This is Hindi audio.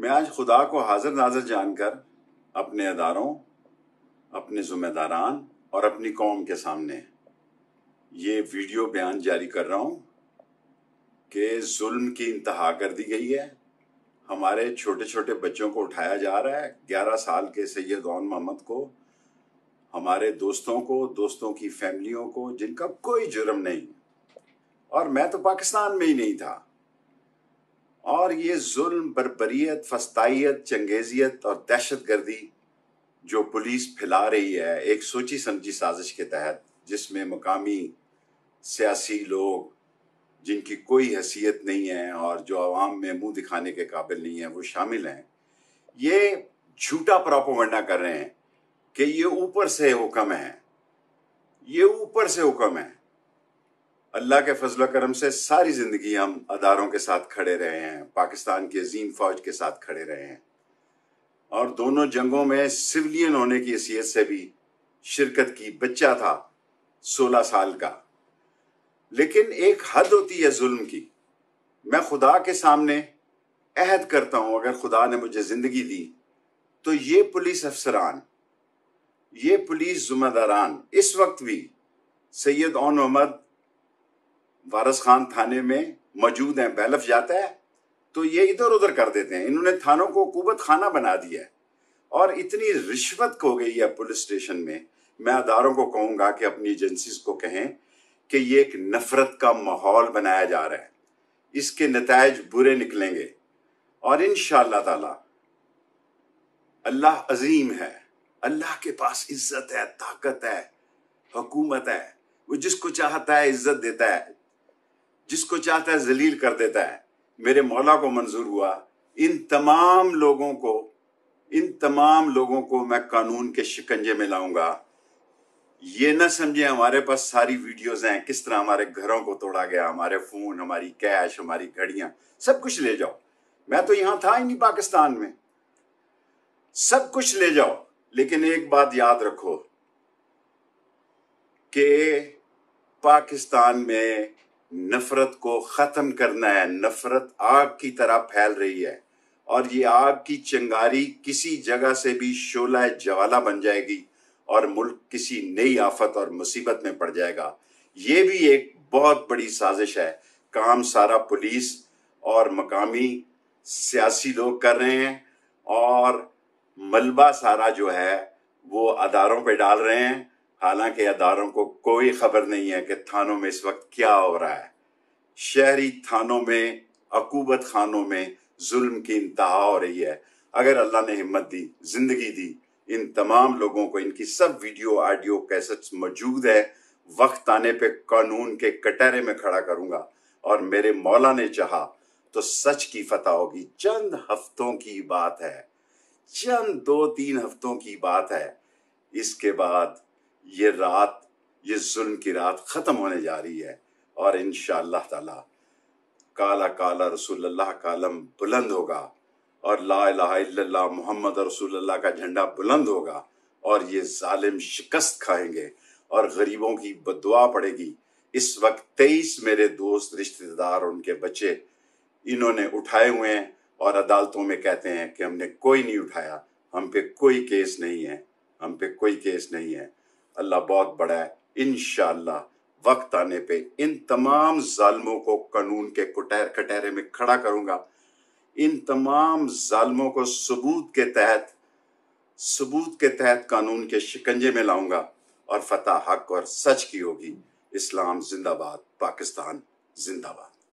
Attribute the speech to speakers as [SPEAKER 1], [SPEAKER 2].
[SPEAKER 1] मैं आज खुदा को हाजिर नाजर जानकर अपने अदारों अपने जुम्मेदारान और अपनी कौम के सामने ये वीडियो बयान जारी कर रहा हूँ कि जुल्म की इंतहा कर दी गई है हमारे छोटे छोटे बच्चों को उठाया जा रहा है ग्यारह साल के सैयद ओन मोहम्मद को हमारे दोस्तों को दोस्तों की फैमिलियों को जिनका कोई जुर्म नहीं और मैं तो पाकिस्तान में ही नहीं था और ये जुल्म बरबरीत फस्ताइत चंगेजियत और दहशत गर्दी जो पुलिस फैला रही है एक सोची समझी साजिश के तहत जिसमें मकामी सियासी लोग जिनकी कोई हैसियत नहीं है और जो आवाम में मुंह दिखाने के काबिल नहीं है वो शामिल हैं ये झूठा प्रापोवंडा कर रहे हैं कि ये ऊपर से हुक्म है ये ऊपर से हुक्म है अल्लाह के फजल करम से सारी ज़िंदगी हम अदारों के साथ खड़े रहे हैं पाकिस्तान की अजीम फ़ौज के साथ खड़े रहे हैं और दोनों जंगों में सिविलियन होने की हैसियत से भी शिरकत की बच्चा था सोलह साल का लेकिन एक हद होती है जुल्म की मैं खुदा के सामने अहद करता हूँ अगर खुदा ने मुझे ज़िंदगी दी तो ये पुलिस अफसरान ये पुलिस जुम्मेदारान इस वक्त भी सैयद ओन मोहम्मद वारस खान थाने में मौजूद हैं बैलफ जाता है तो ये इधर उधर कर देते हैं इन्होंने थानों को कुबत खाना बना दिया है और इतनी रिश्वत हो गई है पुलिस स्टेशन में मैं अदारों को कहूंगा कि अपनी एजेंसी को कहें कि ये एक नफरत का माहौल बनाया जा रहा है इसके नतज बुरे निकलेंगे और इन ताला अल्लाह अजीम है अल्लाह के पास इज्जत है ताकत है हुकूमत है वो जिसको चाहता है इज्जत देता है जिसको चाहता है जलील कर देता है मेरे मौला को मंजूर हुआ इन तमाम लोगों को इन तमाम लोगों को मैं कानून के शिकंजे में लाऊंगा ये ना समझे हमारे पास सारी वीडियोस हैं किस तरह हमारे घरों को तोड़ा गया हमारे फोन हमारी कैश हमारी घड़ियां सब कुछ ले जाओ मैं तो यहां था ही नहीं पाकिस्तान में सब कुछ ले जाओ लेकिन एक बात याद रखो कि पाकिस्तान में नफरत को ख़त्म करना है नफरत आग की तरह फैल रही है और ये आग की चिंगारी किसी जगह से भी शोला ज्वाला बन जाएगी और मुल्क किसी नई आफत और मुसीबत में पड़ जाएगा ये भी एक बहुत बड़ी साजिश है काम सारा पुलिस और मकामी सियासी लोग कर रहे हैं और मलबा सारा जो है वो अदारों पे डाल रहे हैं हालांकि अदारों को कोई खबर नहीं है कि थानों में इस वक्त क्या हो रहा है शहरी थानों में अकूबत खानों में जुल्म की इंतहा हो रही है अगर अल्लाह ने हिम्मत दी जिंदगी दी इन तमाम लोगों को इनकी सब वीडियो ऑडियो कैसेट्स मौजूद है वक्त आने पे कानून के कटहरे में खड़ा करूंगा और मेरे मौला ने चाहा तो सच की फतह होगी चंद हफ्तों की बात है चंद दो तीन हफ्तों की बात है इसके बाद ये रात ये जुल्म की रात ख़त्म होने जा रही है और इन ताला काला काला रसूल कालम बुलंद होगा और ला इला मोहम्मद रसूल का झंडा बुलंद होगा और ये ालिम शिकस्त खाएंगे और गरीबों की बदुआ पड़ेगी इस वक्त तेईस मेरे दोस्त रिश्तेदार और उनके बच्चे इन्होंने उठाए हुए हैं और अदालतों में कहते हैं कि हमने कोई नहीं उठाया हम पे कोई केस नहीं है हम पे कोई केस नहीं है अल्लाह बहुत बड़ा है इनशाला वक्त आने पे इन तमाम जालमों को कानून के कटहरे में खड़ा करूंगा इन तमाम जालमों को सबूत के तहत सबूत के तहत कानून के शिकंजे में लाऊंगा और फतेह हक और सच की होगी इस्लाम जिंदाबाद पाकिस्तान जिंदाबाद